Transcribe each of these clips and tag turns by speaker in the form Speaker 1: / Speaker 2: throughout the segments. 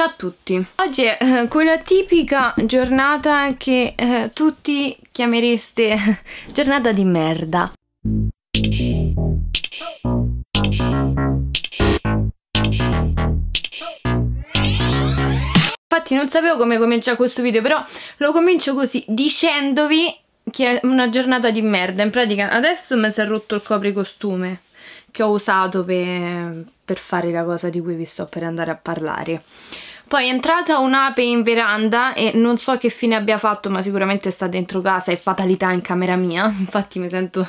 Speaker 1: Ciao a tutti! Oggi è eh, quella tipica giornata che eh, tutti chiamereste giornata di merda. Infatti non sapevo come cominciare questo video, però lo comincio così dicendovi che è una giornata di merda. In pratica adesso mi si è rotto il copricostume che ho usato per, per fare la cosa di cui vi sto per andare a parlare. Poi è entrata un'ape in veranda e non so che fine abbia fatto, ma sicuramente sta dentro casa e fatalità in camera mia. Infatti mi sento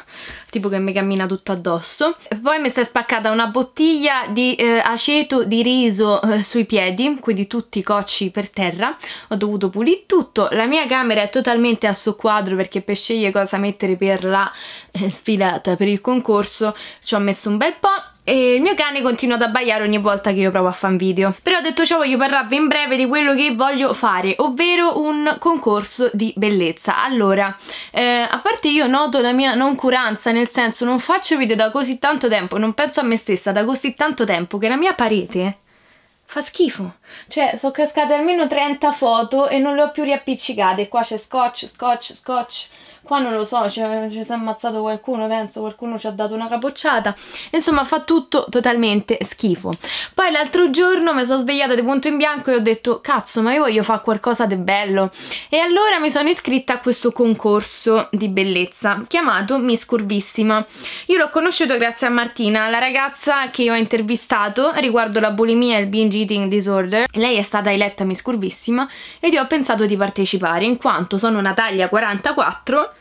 Speaker 1: tipo che mi cammina tutto addosso. Poi mi si è spaccata una bottiglia di eh, aceto di riso eh, sui piedi, quindi tutti i cocci per terra. Ho dovuto pulire tutto. La mia camera è totalmente a soqquadro perché per scegliere cosa mettere per la eh, sfilata, per il concorso, ci ho messo un bel po' e il mio cane continua ad abbaiare ogni volta che io provo a fare un video. Però detto ciò voglio parlarvi in breve di quello che voglio fare, ovvero un concorso di bellezza. Allora, eh, a parte io noto la mia noncuranza, nel senso non faccio video da così tanto tempo, non penso a me stessa da così tanto tempo che la mia parete fa schifo. Cioè, sono cascate almeno 30 foto e non le ho più riappiccicate. Qua c'è scotch, scotch, scotch. Qua non lo so, cioè, ci si è ammazzato qualcuno, penso, qualcuno ci ha dato una capocciata. Insomma, fa tutto totalmente schifo. Poi l'altro giorno mi sono svegliata di punto in bianco e ho detto, cazzo, ma io voglio fare qualcosa di bello. E allora mi sono iscritta a questo concorso di bellezza chiamato Miss Curvissima. Io l'ho conosciuto grazie a Martina, la ragazza che io ho intervistato riguardo la bulimia e il binge Eating Disorder. Lei è stata eletta Miss Curvissima ed io ho pensato di partecipare in quanto sono una taglia 44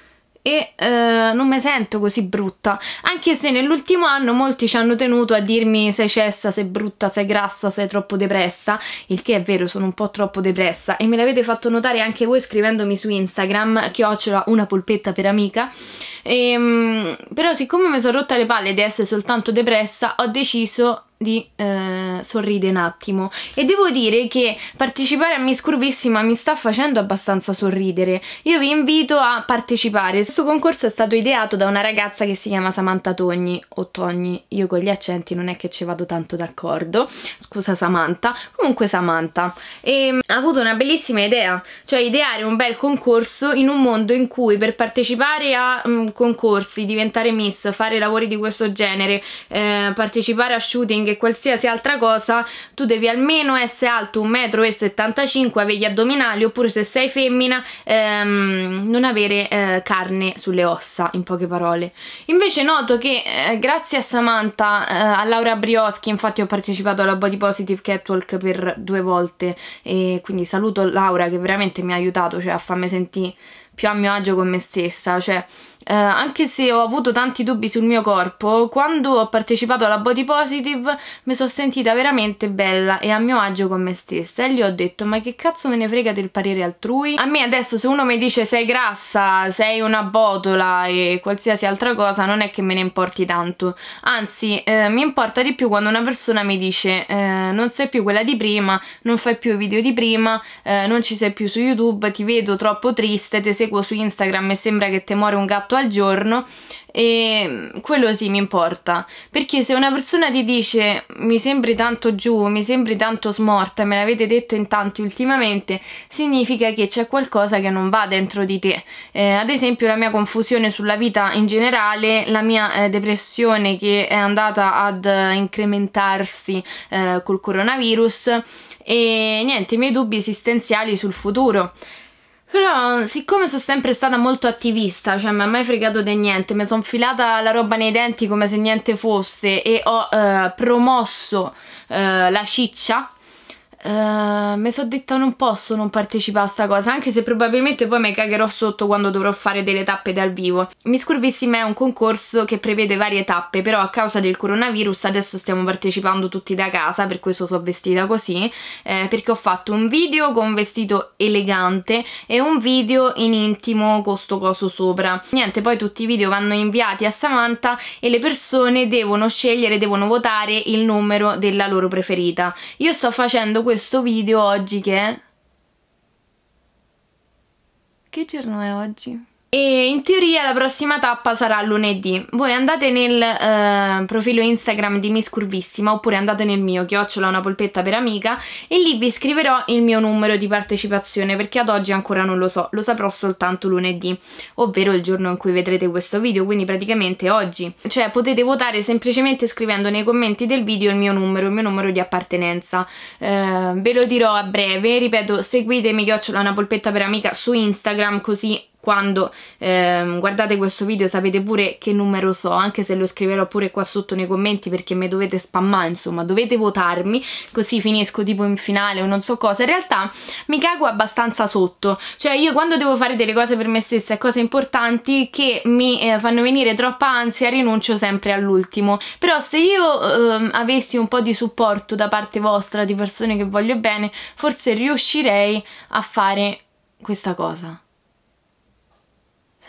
Speaker 1: e eh, non mi sento così brutta anche se nell'ultimo anno molti ci hanno tenuto a dirmi sei cessa, sei brutta, sei grassa, sei troppo depressa il che è vero, sono un po' troppo depressa e me l'avete fatto notare anche voi scrivendomi su Instagram chiocciola una polpetta per amica e, ehm, però siccome mi sono rotta le palle di essere soltanto depressa ho deciso di eh, Sorride un attimo e devo dire che partecipare a Miss Curvissima mi sta facendo abbastanza sorridere io vi invito a partecipare questo concorso è stato ideato da una ragazza che si chiama Samantha Togni o Togni io con gli accenti non è che ci vado tanto d'accordo scusa Samantha comunque Samantha e mm, ha avuto una bellissima idea cioè ideare un bel concorso in un mondo in cui per partecipare a mh, mm, concorsi diventare Miss fare lavori di questo genere eh, partecipare a shooting che qualsiasi altra cosa, tu devi almeno essere alto 1,75 m, avere gli addominali, oppure se sei femmina ehm, non avere eh, carne sulle ossa, in poche parole. Invece noto che eh, grazie a Samantha, eh, a Laura Brioschi, infatti ho partecipato alla Body Positive Catwalk per due volte, e quindi saluto Laura che veramente mi ha aiutato cioè, a farmi sentire più a mio agio con me stessa, cioè eh, anche se ho avuto tanti dubbi sul mio corpo, quando ho partecipato alla Body Positive mi sono sentita veramente bella e a mio agio con me stessa e gli ho detto ma che cazzo me ne frega del parere altrui? A me adesso se uno mi dice sei grassa, sei una botola e qualsiasi altra cosa non è che me ne importi tanto, anzi eh, mi importa di più quando una persona mi dice eh, non sei più quella di prima, non fai più i video di prima, eh, non ci sei più su YouTube, ti vedo troppo triste, ti seguo su Instagram e sembra che te muore un gatto fatto al giorno e mm, quello sì mi importa perché se una persona ti dice mi sembri tanto giù, mi sembri tanto smorta, me l'avete detto in tanti ultimamente, significa che c'è qualcosa che non va dentro di te. Eh, ad esempio la mia confusione sulla vita in generale, la mia eh, depressione che è andata ad eh, incrementarsi eh, col coronavirus e niente, i miei dubbi esistenziali sul futuro. Però, siccome sono sempre stata molto attivista, cioè mi ha mai fregato di niente, mi sono filata la roba nei denti come se niente fosse e ho eh, promosso eh, la ciccia eh, mi sono detta non posso non partecipare a questa cosa anche se probabilmente poi mi cagherò sotto quando dovrò fare delle tappe dal vivo Miss Curvissima è un concorso che prevede varie tappe però a causa del coronavirus adesso stiamo partecipando tutti da casa per questo sono vestita così eh, perché ho fatto un video con un vestito elegante e un video in intimo con sto coso sopra niente poi tutti i video vanno inviati a Samantha e le persone devono scegliere devono votare il numero della loro preferita io sto facendo questo questo video oggi che Che giorno è oggi? e in teoria la prossima tappa sarà lunedì. Voi andate nel eh, profilo Instagram di Miss Curvissima oppure andate nel mio, chiocciola una polpetta per amica e lì vi scriverò il mio numero di partecipazione perché ad oggi ancora non lo so, lo saprò soltanto lunedì, ovvero il giorno in cui vedrete questo video, quindi praticamente oggi. Cioè potete votare semplicemente scrivendo nei commenti del video il mio numero, il mio numero di appartenenza. Eh, ve lo dirò a breve, ripeto, seguitemi chiocciola una polpetta per amica su Instagram così quando ehm, guardate questo video sapete pure che numero so, anche se lo scriverò pure qua sotto nei commenti perché mi dovete spammare, insomma, dovete votarmi, così finisco tipo in finale o non so cosa. In realtà mi cago abbastanza sotto, cioè io quando devo fare delle cose per me stessa e cose importanti che mi eh, fanno venire troppa ansia rinuncio sempre all'ultimo. Però se io ehm, avessi un po' di supporto da parte vostra, di persone che voglio bene, forse riuscirei a fare questa cosa.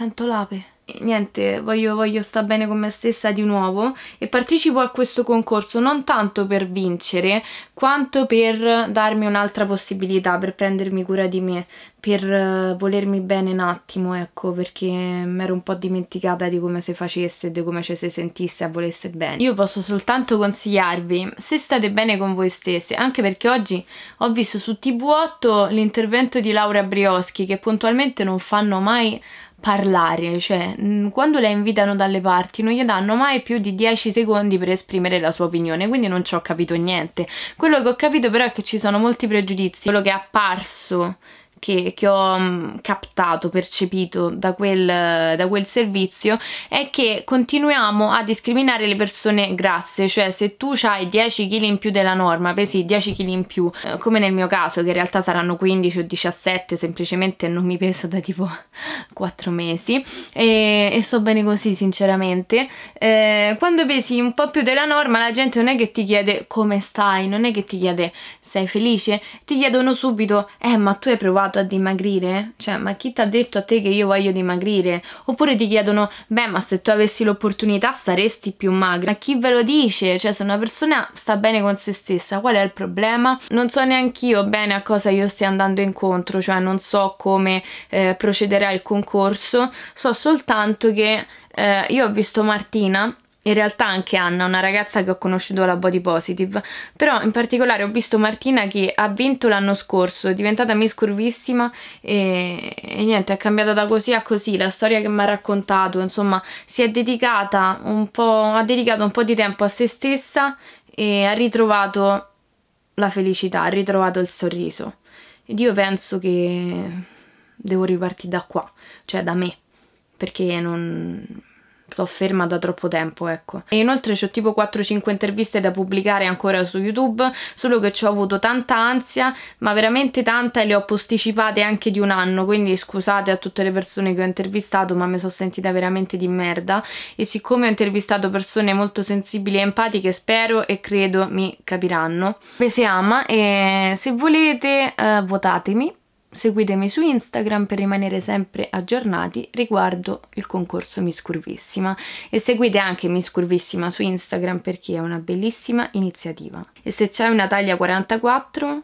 Speaker 1: Sento l'ape. Eh, niente, voglio, voglio stare bene con me stessa di nuovo e partecipo a questo concorso non tanto per vincere quanto per darmi un'altra possibilità, per prendermi cura di me, per eh, volermi bene un attimo, ecco, perché mi ero un po' dimenticata di come si facesse, di come ci si sentisse e volesse bene. Io posso soltanto consigliarvi, se state bene con voi stesse, anche perché oggi ho visto su TV8 l'intervento di Laura Brioschi che puntualmente non fanno mai parlare, cioè mm, quando la invitano dalle parti non gli danno mai più di 10 secondi per esprimere la sua opinione, quindi non ci ho capito niente. Quello che ho capito però è che ci sono molti pregiudizi, quello che è apparso che, che ho mm, captato, percepito da quel, da quel servizio è che continuiamo a discriminare le persone grasse, cioè se tu hai 10 kg in più della norma, pesi 10 kg in più, eh, come nel mio caso che in realtà saranno 15 o 17, semplicemente non mi peso da tipo 4 mesi e, e sto bene così sinceramente, eh, quando pesi un po' più della norma la gente non è che ti chiede come stai, non è che ti chiede sei felice, ti chiedono subito eh ma tu hai provato aiutato a dimagrire? Cioè, ma chi ti ha detto a te che io voglio dimagrire? Oppure ti chiedono, beh, ma se tu avessi l'opportunità saresti più magra. Ma chi ve lo dice? Cioè, se una persona sta bene con se stessa, qual è il problema? Non so neanche io bene a cosa io stia andando incontro, cioè non so come eh, procederà il concorso, so soltanto che eh, io ho visto Martina in realtà anche Anna, una ragazza che ho conosciuto alla Body Positive, però in particolare ho visto Martina che ha vinto l'anno scorso, è diventata Miss Curvissima e, e niente, è cambiata da così a così, la storia che mi ha raccontato, insomma, si è dedicata un po', ha dedicato un po' di tempo a se stessa e ha ritrovato la felicità, ha ritrovato il sorriso. Ed io penso che devo ripartire da qua, cioè da me, perché non sto ferma da troppo tempo, ecco. E inoltre ho tipo 4-5 interviste da pubblicare ancora su YouTube, solo che ci ho avuto tanta ansia, ma veramente tanta e le ho posticipate anche di un anno, quindi scusate a tutte le persone che ho intervistato, ma mi sono sentita veramente di merda e siccome ho intervistato persone molto sensibili e empatiche, spero e credo mi capiranno. Vi si ama e se volete eh, votatemi Seguitemi su Instagram per rimanere sempre aggiornati riguardo il concorso Miss Curvissima e seguite anche Miss Curvissima su Instagram perché è una bellissima iniziativa. E se c'hai una taglia 44,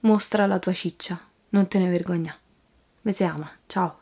Speaker 1: mostra la tua ciccia, non te ne vergogna. Me si ama, ciao!